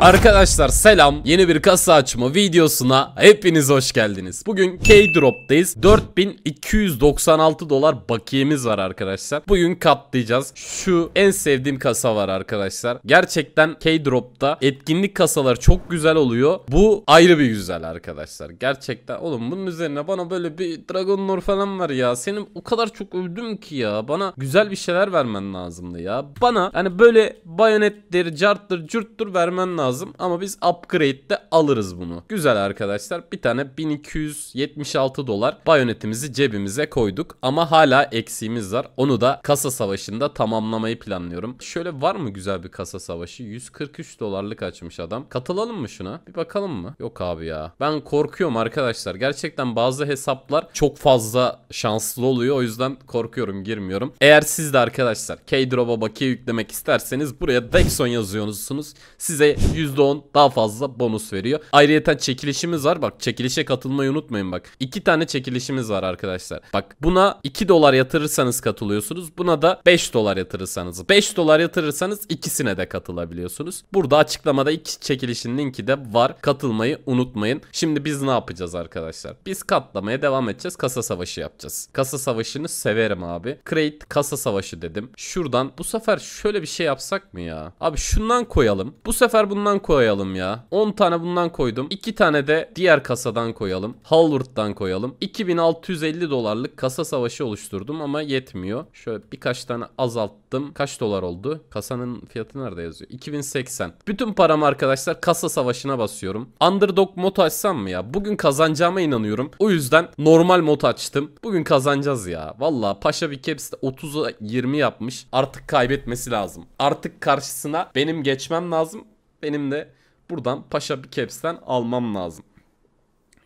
Arkadaşlar selam yeni bir kasa açma videosuna hepiniz hoş geldiniz Bugün K-Drop'tayız 4296 dolar bakiyemiz var arkadaşlar Bugün katlayacağız şu en sevdiğim kasa var arkadaşlar Gerçekten K-Drop'ta etkinlik kasaları çok güzel oluyor Bu ayrı bir güzel arkadaşlar Gerçekten oğlum bunun üzerine bana böyle bir Dragon Lore falan var ya Senin o kadar çok övdüm ki ya Bana güzel bir şeyler vermen lazımdı ya Bana hani böyle bayonettir carttır cürttür vermen lazım lazım ama biz upgrade'de alırız bunu. Güzel arkadaşlar bir tane 1276 dolar bayonetimizi cebimize koyduk ama hala eksiğimiz var. Onu da kasa savaşında tamamlamayı planlıyorum. Şöyle var mı güzel bir kasa savaşı? 143 dolarlık açmış adam. Katılalım mı şuna? Bir bakalım mı? Yok abi ya. Ben korkuyorum arkadaşlar. Gerçekten bazı hesaplar çok fazla şanslı oluyor. O yüzden korkuyorum girmiyorum. Eğer siz de arkadaşlar K-Drop'a bakiye yüklemek isterseniz buraya Dexon yazıyorsunuz. Size %10 daha fazla bonus veriyor. Ayrıca çekilişimiz var. Bak çekilişe katılmayı unutmayın bak. 2 tane çekilişimiz var arkadaşlar. Bak buna 2 dolar yatırırsanız katılıyorsunuz. Buna da 5 dolar yatırırsanız. 5 dolar yatırırsanız ikisine de katılabiliyorsunuz. Burada açıklamada iki çekilişin linki de var. Katılmayı unutmayın. Şimdi biz ne yapacağız arkadaşlar? Biz katlamaya devam edeceğiz. Kasa savaşı yapacağız. Kasa savaşını severim abi. Create kasa savaşı dedim. Şuradan bu sefer şöyle bir şey yapsak mı ya? Abi şundan koyalım. Bu sefer bunun bundan koyalım ya. 10 tane bundan koydum. 2 tane de diğer kasadan koyalım. Hallward'dan koyalım. 2650 dolarlık kasa savaşı oluşturdum ama yetmiyor. Şöyle birkaç tane azalttım. Kaç dolar oldu? Kasanın fiyatı nerede yazıyor? 2080. Bütün param arkadaşlar kasa savaşına basıyorum. Underdog mod açsam mı ya? Bugün kazanacağıma inanıyorum. O yüzden normal mod açtım. Bugün kazanacağız ya. Valla Paşa bir caps 30'a 20 yapmış. Artık kaybetmesi lazım. Artık karşısına benim geçmem lazım. Benim de buradan Paşa bir Caps'ten almam lazım.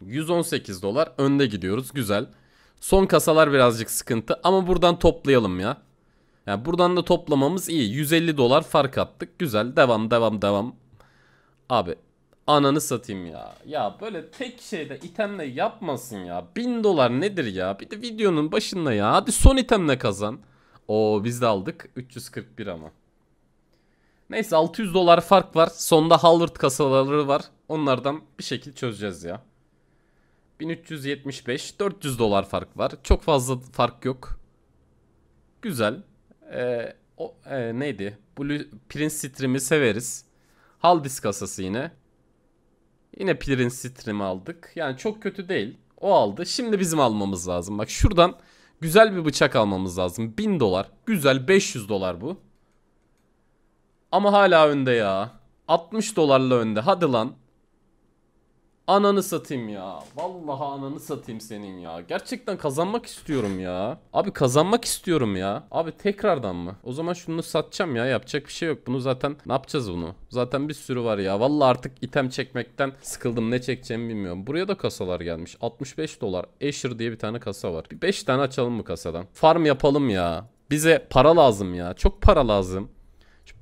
118 dolar önde gidiyoruz güzel. Son kasalar birazcık sıkıntı ama buradan toplayalım ya. Yani buradan da toplamamız iyi. 150 dolar fark attık. Güzel. Devam devam devam. Abi ananı satayım ya. Ya böyle tek şeyde itemle yapmasın ya. 1000 dolar nedir ya? Bir de videonun başında ya. Hadi son itemle kazan. O biz de aldık. 341 ama. Neyse 600 dolar fark var. Sonda Hallard kasaları var. Onlardan bir şekilde çözeceğiz ya. 1375 400 dolar fark var. Çok fazla fark yok. Güzel. Ee, o, e, neydi? Blue Prince Stream'i severiz. Haldis kasası yine. Yine Prince Stream'i aldık. Yani çok kötü değil. O aldı. Şimdi bizim almamız lazım. Bak şuradan güzel bir bıçak almamız lazım. 1000 dolar. Güzel 500 dolar bu. Ama hala önde ya. 60 dolarla önde. Hadi lan. Ananı satayım ya. Vallahi ananı satayım senin ya. Gerçekten kazanmak istiyorum ya. Abi kazanmak istiyorum ya. Abi tekrardan mı? O zaman şunu satacağım ya. Yapacak bir şey yok. Bunu zaten ne yapacağız bunu? Zaten bir sürü var ya. Vallahi artık item çekmekten sıkıldım. Ne çekeceğimi bilmiyorum. Buraya da kasalar gelmiş. 65 dolar. Asher diye bir tane kasa var. Bir 5 tane açalım mı kasadan? Farm yapalım ya. Bize para lazım ya. Çok para lazım.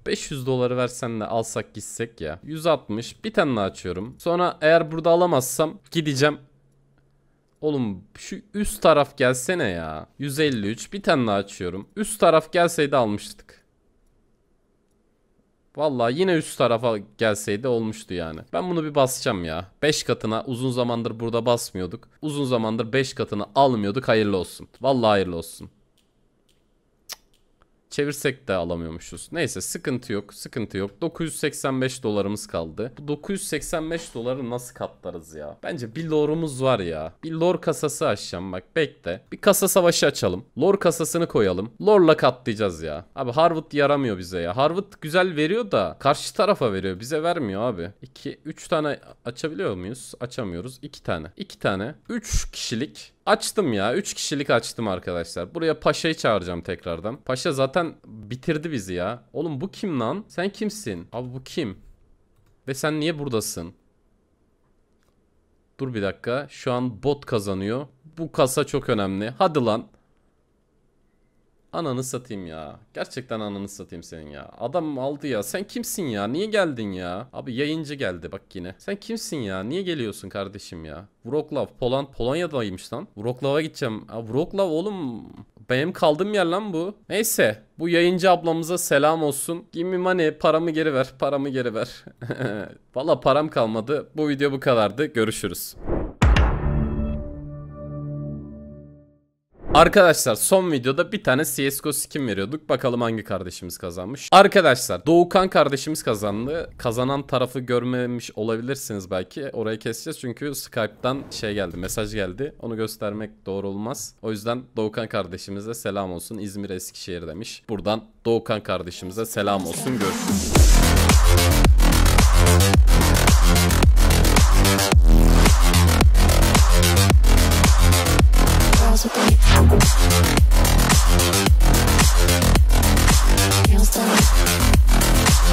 500 doları versen de alsak gitsek ya. 160 bir tane daha açıyorum. Sonra eğer burada alamazsam gideceğim. Oğlum şu üst taraf gelsene ya. 153 bir tane daha açıyorum. Üst taraf gelseydi almıştık. Vallahi yine üst tarafa gelseydi olmuştu yani. Ben bunu bir basacağım ya. 5 katına uzun zamandır burada basmıyorduk. Uzun zamandır 5 katını almıyorduk. Hayırlı olsun. Vallahi hayırlı olsun. Çevirsek de alamıyormuşuz. Neyse sıkıntı yok. Sıkıntı yok. 985 dolarımız kaldı. Bu 985 doları nasıl katlarız ya? Bence bir lorumuz var ya. Bir lor kasası açacağım bak bekle. Bir kasa savaşı açalım. Lor kasasını koyalım. Lorla katlayacağız ya. Abi Harvard yaramıyor bize ya. Harvard güzel veriyor da karşı tarafa veriyor. Bize vermiyor abi. 2 3 tane açabiliyor muyuz? Açamıyoruz. 2 tane. 2 tane. 3 kişilik Açtım ya. 3 kişilik açtım arkadaşlar. Buraya Paşa'yı çağıracağım tekrardan. Paşa zaten bitirdi bizi ya. Oğlum bu kim lan? Sen kimsin? Abi bu kim? Ve sen niye buradasın? Dur bir dakika. Şu an bot kazanıyor. Bu kasa çok önemli. Hadi lan. Ananı satayım ya. Gerçekten ananı satayım senin ya. Adam aldı ya. Sen kimsin ya? Niye geldin ya? Abi yayıncı geldi bak yine. Sen kimsin ya? Niye geliyorsun kardeşim ya? Wroclaw. Polan, Polonya'daymış lan. Wroclaw'a gideceğim. Ya Wroclaw oğlum. Benim kaldığım yer lan bu. Neyse. Bu yayıncı ablamıza selam olsun. Give money. Paramı geri ver. Paramı geri ver. Valla param kalmadı. Bu video bu kadardı. Görüşürüz. Arkadaşlar son videoda bir tane CSGO skin veriyorduk. Bakalım hangi kardeşimiz kazanmış. Arkadaşlar Doğukan kardeşimiz kazandı. Kazanan tarafı görmemiş olabilirsiniz belki. Orayı keseceğiz çünkü Skype'dan şey geldi mesaj geldi. Onu göstermek doğru olmaz. O yüzden Doğukan kardeşimize selam olsun. İzmir Eskişehir demiş. Buradan Doğukan kardeşimize selam olsun. Görüşürüz.